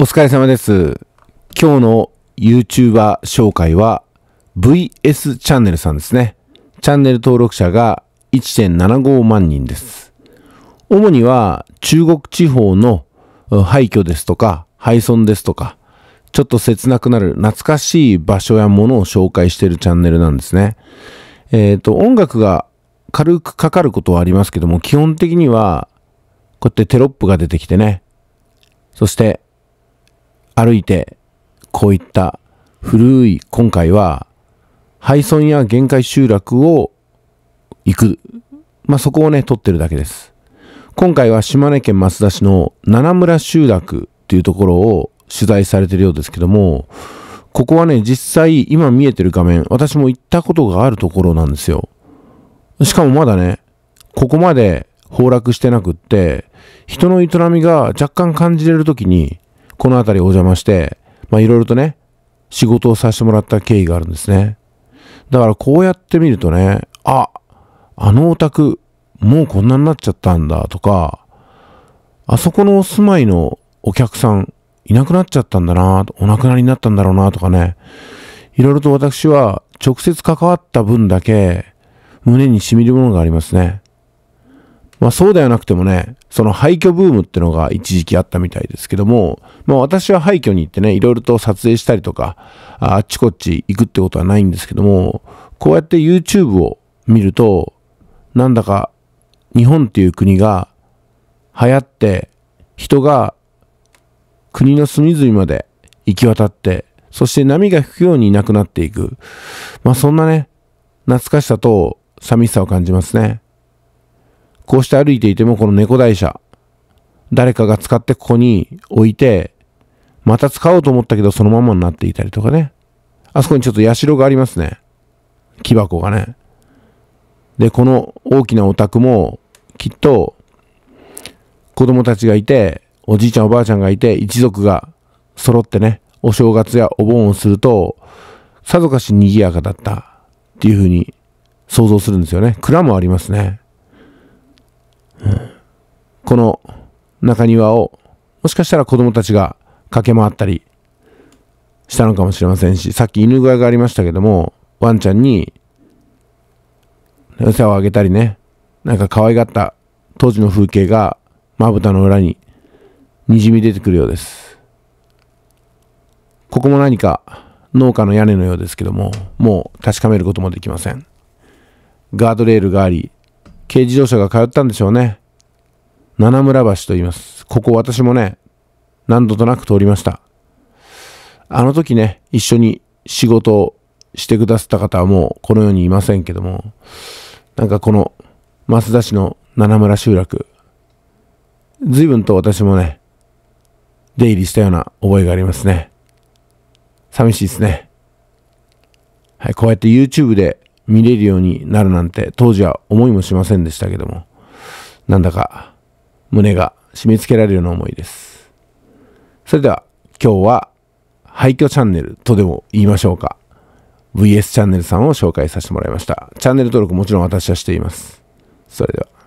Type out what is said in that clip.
お疲れ様です。今日の YouTuber 紹介は VS チャンネルさんですね。チャンネル登録者が1.75万人です。主には中国地方の廃墟ですとか廃村ですとか、ちょっと切なくなる懐かしい場所やものを紹介しているチャンネルなんですね。えっ、ー、と、音楽が軽くかかることはありますけども、基本的にはこうやってテロップが出てきてね、そして歩いて、こういった古い今回は、廃村や限界集落を行く。まあ、そこをね、撮ってるだけです。今回は島根県益田市の七村集落っていうところを取材されてるようですけども、ここはね、実際今見えてる画面、私も行ったことがあるところなんですよ。しかもまだね、ここまで崩落してなくって、人の営みが若干感じれる時に、この辺りお邪魔して、まあいろいろとね、仕事をさせてもらった経緯があるんですね。だからこうやってみるとね、あ、あのお宅、もうこんなになっちゃったんだとか、あそこのお住まいのお客さん、いなくなっちゃったんだな、お亡くなりになったんだろうなとかね、いろいろと私は直接関わった分だけ、胸に染みるものがありますね。まあそうではなくてもね、その廃墟ブームってのが一時期あったみたいですけども、まあ私は廃墟に行ってね、いろいろと撮影したりとか、あっちこっち行くってことはないんですけども、こうやって YouTube を見ると、なんだか日本っていう国が流行って、人が国の隅々まで行き渡って、そして波が引くようにいなくなっていく。まあそんなね、懐かしさと寂しさを感じますね。こうして歩いていてもこの猫台車、誰かが使ってここに置いて、また使おうと思ったけどそのままになっていたりとかね。あそこにちょっと社がありますね。木箱がね。で、この大きなお宅もきっと子供たちがいて、おじいちゃんおばあちゃんがいて、一族が揃ってね、お正月やお盆をすると、さぞかし賑やかだったっていうふうに想像するんですよね。蔵もありますね。この中庭をもしかしたら子供たちが駆け回ったりしたのかもしれませんしさっき犬小屋がありましたけどもワンちゃんに餌をあげたりねなんか可愛がった当時の風景がまぶたの裏ににじみ出てくるようですここも何か農家の屋根のようですけどももう確かめることもできませんガードレールがあり軽自動車が通ったんでしょうね。七村橋と言います。ここ私もね、何度となく通りました。あの時ね、一緒に仕事をしてくださった方はもうこの世にいませんけども、なんかこの増田市の七村集落、随分と私もね、出入りしたような覚えがありますね。寂しいですね。はい、こうやって YouTube で見れるようになるなんて当時は思いもしませんでしたけども、なんだか胸が締め付けられるような思いです。それでは今日は廃墟チャンネルとでも言いましょうか。VS チャンネルさんを紹介させてもらいました。チャンネル登録もちろん私はしています。それでは。